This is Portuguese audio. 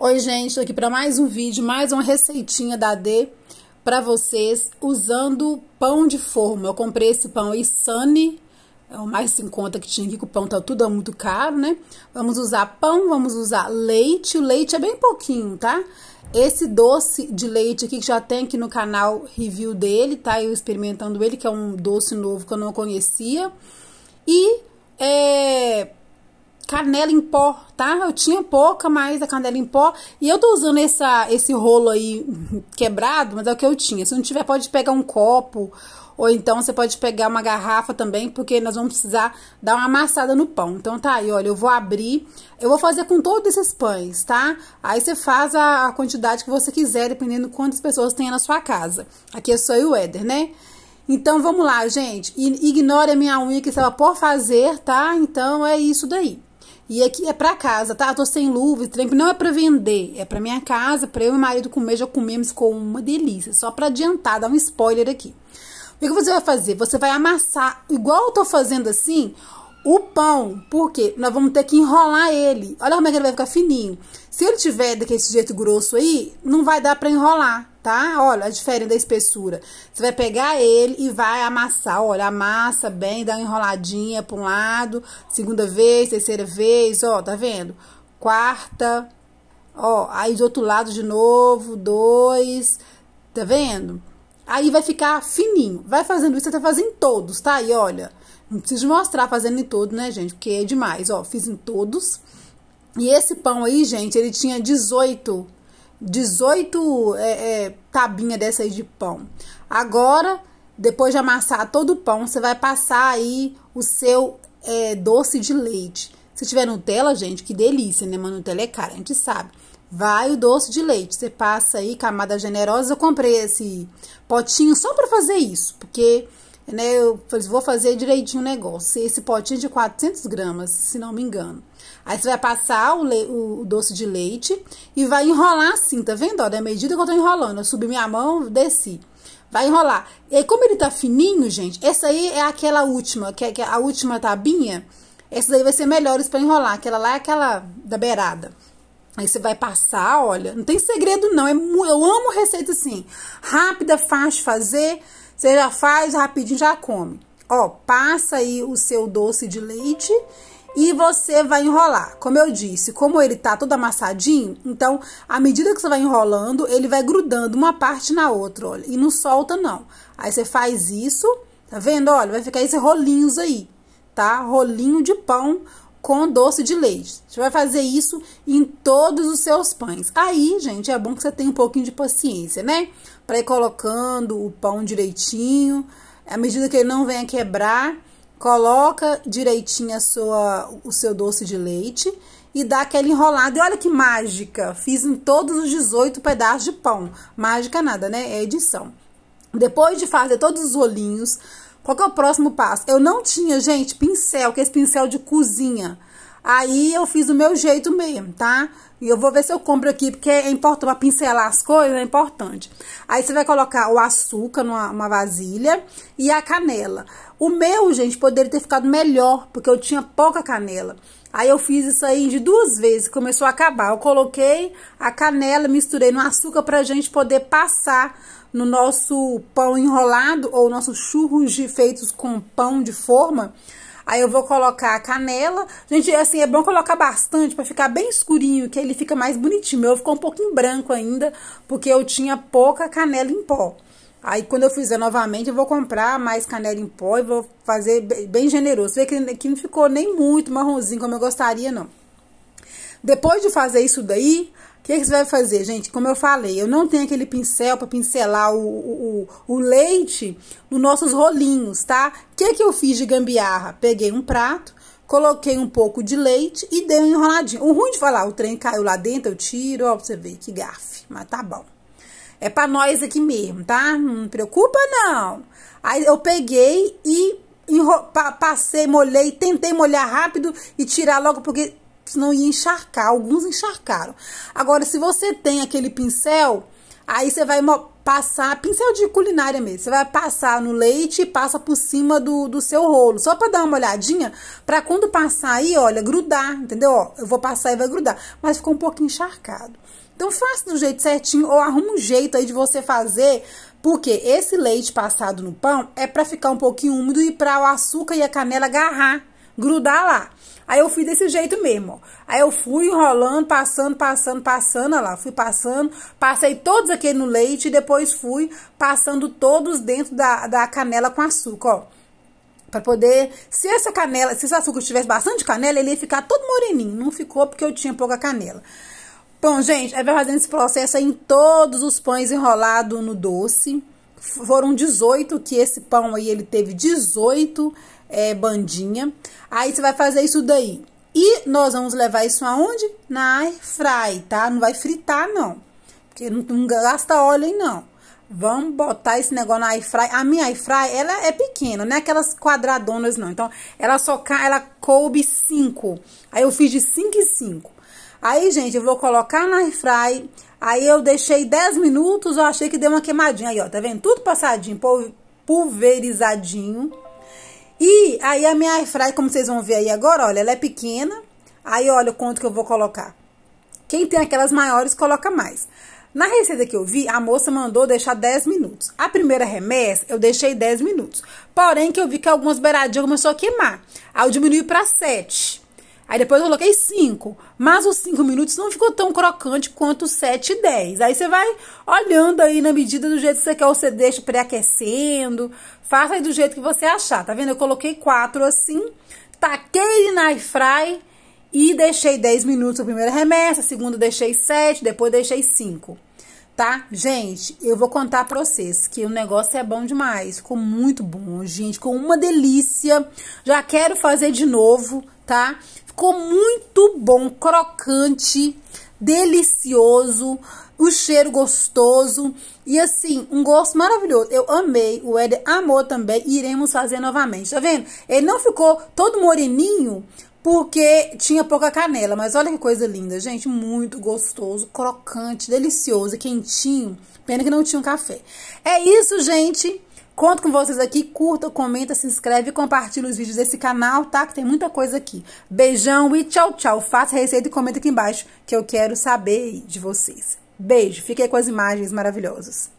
Oi, gente, estou aqui para mais um vídeo, mais uma receitinha da D para vocês usando pão de forma. Eu comprei esse pão Sunny, é o mais em conta que tinha aqui, que o pão tá tudo muito caro, né? Vamos usar pão, vamos usar leite, o leite é bem pouquinho, tá? Esse doce de leite aqui que já tem aqui no canal review dele, tá? Eu experimentando ele, que é um doce novo que eu não conhecia. E é, canela em pó, tá? Eu tinha pouca, mas a canela em pó. E eu tô usando essa, esse rolo aí quebrado, mas é o que eu tinha. Se não tiver, pode pegar um copo. Ou então você pode pegar uma garrafa também, porque nós vamos precisar dar uma amassada no pão. Então tá aí, olha, eu vou abrir. Eu vou fazer com todos esses pães, tá? Aí você faz a, a quantidade que você quiser, dependendo quantas pessoas tem na sua casa. Aqui é só eu e o Éder, né? Então vamos lá, gente. Ignore a minha unha que estava por fazer, tá? Então é isso daí. E aqui é para casa, tá? Eu tô sem luvas, trampo não é para vender, é para minha casa, para eu e meu marido comer, já comemos com uma delícia. Só para adiantar, dar um spoiler aqui. O que você vai fazer? Você vai amassar, igual eu tô fazendo assim, o pão, porque nós vamos ter que enrolar ele. Olha como é que ele vai ficar fininho. Se ele tiver daquele jeito grosso aí, não vai dar para enrolar tá? Olha, a é diferença da espessura. Você vai pegar ele e vai amassar. Olha, amassa bem, dá uma enroladinha para um lado, segunda vez, terceira vez, ó, tá vendo? Quarta, ó, aí do outro lado de novo, dois, tá vendo? Aí vai ficar fininho. Vai fazendo isso, você tá fazendo em todos, tá? E olha, não preciso mostrar fazendo em todos, né, gente? Porque é demais, ó, fiz em todos. E esse pão aí, gente, ele tinha 18 18 é, é, tabinha dessa aí de pão. Agora, depois de amassar todo o pão, você vai passar aí o seu é, doce de leite. Se tiver Nutella, gente, que delícia, né? Mas Nutella é cara, a gente sabe. Vai o doce de leite. Você passa aí camada generosa. Eu comprei esse potinho só para fazer isso, porque né? Eu falei, vou fazer direitinho o negócio. Esse potinho é de 400 gramas, se não me engano. Aí você vai passar o, le... o doce de leite e vai enrolar assim, tá vendo? Ó, medida que eu tô enrolando. Eu subi minha mão, desci. Vai enrolar. E como ele tá fininho, gente, essa aí é aquela última, que é, é a última tabinha. Essa daí vai ser melhores para enrolar. Aquela lá é aquela da beirada. Aí você vai passar, olha, não tem segredo não. É eu amo receita assim, rápida, fácil de fazer. Você já faz rapidinho, já come. Ó, passa aí o seu doce de leite e você vai enrolar. Como eu disse, como ele tá todo amassadinho, então à medida que você vai enrolando, ele vai grudando uma parte na outra, olha, e não solta não. Aí você faz isso, tá vendo? Olha, vai ficar esses rolinhos aí, tá? Rolinho de pão com doce de leite. Você vai fazer isso em todos os seus pães. Aí, gente, é bom que você tenha um pouquinho de paciência, né? Para ir colocando o pão direitinho, à medida que ele não venha quebrar, coloca direitinho a sua, o seu doce de leite e dá aquela enrolada. E olha que mágica! Fiz em todos os 18 pedaços de pão. Mágica nada, né? É edição. Depois de fazer todos os olhinhos, qual que é o próximo passo? Eu não tinha, gente, pincel, que é esse pincel de cozinha. Aí eu fiz do meu jeito mesmo, tá? E eu vou ver se eu compro aqui, porque é importante, para pincelar as coisas, é importante. Aí você vai colocar o açúcar numa vasilha e a canela. O meu, gente, poderia ter ficado melhor, porque eu tinha pouca canela. Aí eu fiz isso aí de duas vezes, começou a acabar. Eu coloquei a canela, misturei no açúcar pra gente poder passar no nosso pão enrolado ou nossos churros de, feitos com pão de forma. Aí eu vou colocar a canela. Gente, é assim, é bom colocar bastante para ficar bem escurinho, que ele fica mais bonitinho. Meu ficou um pouquinho branco ainda, porque eu tinha pouca canela em pó. Aí quando eu fizer novamente, eu vou comprar mais canela em pó e vou fazer bem generoso. Você vê que, que não ficou nem muito marronzinho como eu gostaria, não. Depois de fazer isso daí, o que, que, você vai fazer, gente? Como eu falei, eu não tenho aquele pincel para pincelar o, o, o, leite nos nossos rolinhos, tá? O que, que eu fiz de gambiarra? Peguei um prato, coloquei um pouco de leite e dei um enroladinho. O ruim de falar, o trem caiu lá dentro, eu tiro, ó, pra você ver que gafe, mas tá bom. É pra nós aqui mesmo, tá? Não preocupa, não. Aí eu peguei e passei, molhei, tentei molhar rápido e tirar logo, porque senão ia encharcar. Alguns encharcaram. Agora, se você tem aquele pincel, aí você vai passar, pincel de culinária mesmo, você vai passar no leite e passa por cima do, do seu rolo, só para dar uma olhadinha, para quando passar aí, olha, grudar, entendeu? Ó, eu vou passar e vai grudar, mas ficou um pouquinho encharcado. Então faça do jeito certinho ou arruma um jeito aí de você fazer, porque esse leite passado no pão é para ficar um pouquinho úmido e para o açúcar e a canela agarrar, grudar lá. Aí eu fui desse jeito mesmo. Aí eu fui enrolando, passando, passando, passando, olha lá, fui passando, passei todos aqui no leite e depois fui passando todos dentro da, da canela com açúcar, ó. Pra poder, se essa canela, se esse açúcar tivesse bastante canela, ele ia ficar todo moreninho. Não ficou porque eu tinha pouca canela. Bom, gente, aí vai fazendo esse processo aí em todos os pães enrolado no doce. Foram 18, que esse pão aí ele teve 18 é, bandinha. Aí você vai fazer isso daí. E nós vamos levar isso aonde? Na air fry, tá? Não vai fritar, não. Porque não, não gasta óleo aí, não. Vamos botar esse negócio na air fry. A minha air fry, ela é pequena, não é aquelas quadradonas, não. Então, ela só ela coube 5. Aí eu fiz de 5 e 5. Aí, gente, eu vou colocar na airfry. Aí eu deixei 10 minutos, eu achei que deu uma queimadinha aí, ó. Tá vendo? Tudo passadinho, pulverizadinho. E aí a minha airfry, como vocês vão ver aí agora, olha, ela é pequena. Aí olha o quanto que eu vou colocar. Quem tem aquelas maiores, coloca mais. Na receita que eu vi, a moça mandou deixar 10 minutos. A primeira remessa, eu deixei 10 minutos. Porém, que eu vi que algumas beiradinhas começou a queimar. Aí eu diminui para 7. Aí depois eu coloquei 5. Mas os 5 minutos não ficou tão crocante quanto os 7 e 10. Aí você vai olhando aí na medida do jeito que você quer, ou você deixa pré-aquecendo. Faça aí do jeito que você achar, tá vendo? Eu coloquei 4 assim, taquei na fry e deixei 10 minutos a primeira remessa, a segunda deixei 7, depois deixei 5. Tá? Gente, eu vou contar pra vocês que o negócio é bom demais. Ficou muito bom, gente. Ficou uma delícia. Já quero fazer de novo, tá? Ficou muito bom, crocante, delicioso, o cheiro gostoso e assim, um gosto maravilhoso. Eu amei, o Éder amou também e iremos fazer novamente, tá vendo? Ele não ficou todo moreninho porque tinha pouca canela, mas olha que coisa linda, gente, muito gostoso, crocante, delicioso, quentinho. Pena que não tinha um café. É isso, gente. Conto com vocês aqui. Curta, comenta, se inscreve, compartilha os vídeos desse canal, tá? Que tem muita coisa aqui. Beijão e tchau, tchau. Faça a receita e comenta aqui embaixo que eu quero saber de vocês. Beijo. Fiquei com as imagens maravilhosas.